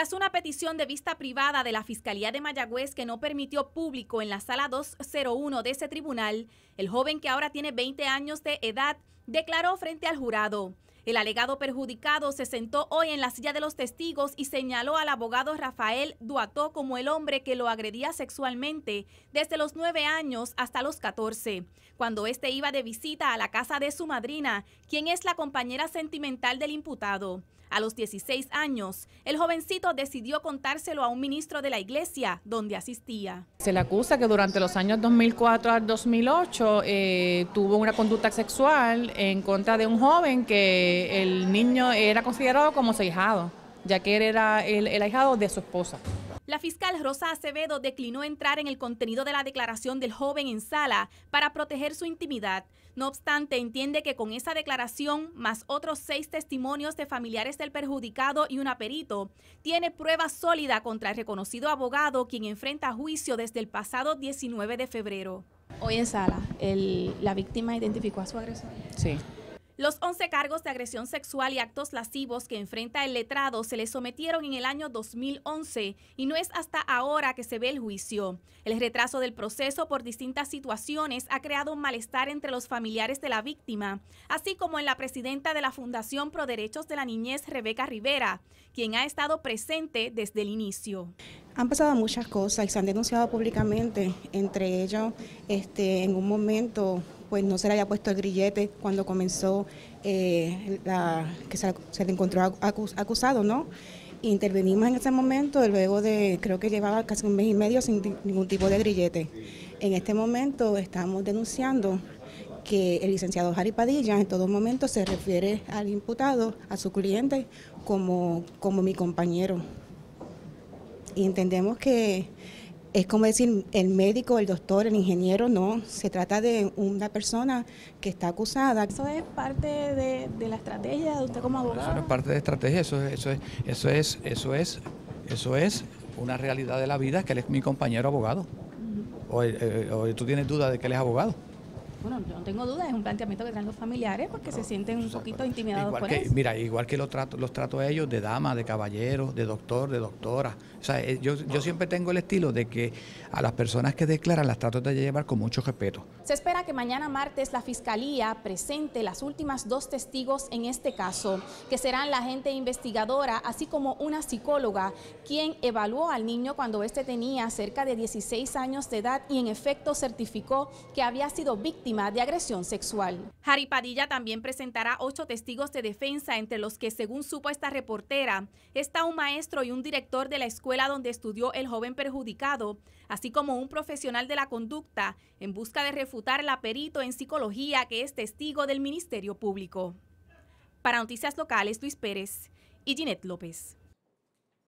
Tras una petición de vista privada de la Fiscalía de Mayagüez que no permitió público en la sala 201 de ese tribunal, el joven que ahora tiene 20 años de edad declaró frente al jurado. El alegado perjudicado se sentó hoy en la silla de los testigos y señaló al abogado Rafael Duató como el hombre que lo agredía sexualmente desde los nueve años hasta los 14, cuando éste iba de visita a la casa de su madrina, quien es la compañera sentimental del imputado. A los 16 años, el jovencito decidió contárselo a un ministro de la iglesia donde asistía. Se le acusa que durante los años 2004 al 2008 eh, tuvo una conducta sexual en contra de un joven que el niño era considerado como su hijado, ya que él era el, el ahijado de su esposa. La fiscal Rosa Acevedo declinó entrar en el contenido de la declaración del joven en sala para proteger su intimidad. No obstante, entiende que con esa declaración, más otros seis testimonios de familiares del perjudicado y un aperito, tiene prueba sólida contra el reconocido abogado quien enfrenta juicio desde el pasado 19 de febrero. Hoy en sala, la víctima identificó a su agresor. Sí. Los 11 cargos de agresión sexual y actos lascivos que enfrenta el letrado se le sometieron en el año 2011 y no es hasta ahora que se ve el juicio. El retraso del proceso por distintas situaciones ha creado un malestar entre los familiares de la víctima, así como en la presidenta de la Fundación Pro Derechos de la Niñez, Rebeca Rivera, quien ha estado presente desde el inicio. Han pasado muchas cosas y se han denunciado públicamente, entre ellos, este, en un momento pues no se le había puesto el grillete cuando comenzó, eh, la, que se, le encontró acusado, ¿no? Intervenimos en ese momento, luego de, creo que llevaba casi un mes y medio sin ningún tipo de grillete. En este momento estamos denunciando que el licenciado Jari Padilla en todo momento se refiere al imputado, a su cliente, como, como mi compañero. Y entendemos que es como decir, el médico, el doctor, el ingeniero, no, se trata de una persona que está acusada. Eso es parte de, la estrategia de usted como abogado. no es parte de estrategia, eso es, eso es, eso es, eso es, eso es una realidad de la vida que él es mi compañero abogado. o, eh, tú tienes duda de que él es abogado bueno, no tengo duda, es un planteamiento que traen los familiares porque se sienten un poquito intimidados por Mira, igual que los trato, los trato a ellos de dama, de caballero, de doctor, de doctora. O sea, eh, yo, yo ah. siempre tengo el estilo de que a las personas que declaran las trato de llevar con mucho respeto. Se espera que mañana martes la Fiscalía presente las últimas dos testigos en este caso, que serán la gente investigadora, así como una psicóloga, quien evaluó al niño cuando éste tenía cerca de 16 años de edad y en efecto certificó que había sido víctima de agresión sexual. Harry Padilla también presentará ocho testigos de defensa, entre los que, según supo esta reportera, está un maestro y un director de la escuela donde estudió el joven perjudicado, así como un profesional de la conducta, en busca de refutar el perito en psicología que es testigo del Ministerio Público. Para Noticias Locales, Luis Pérez y Ginette López.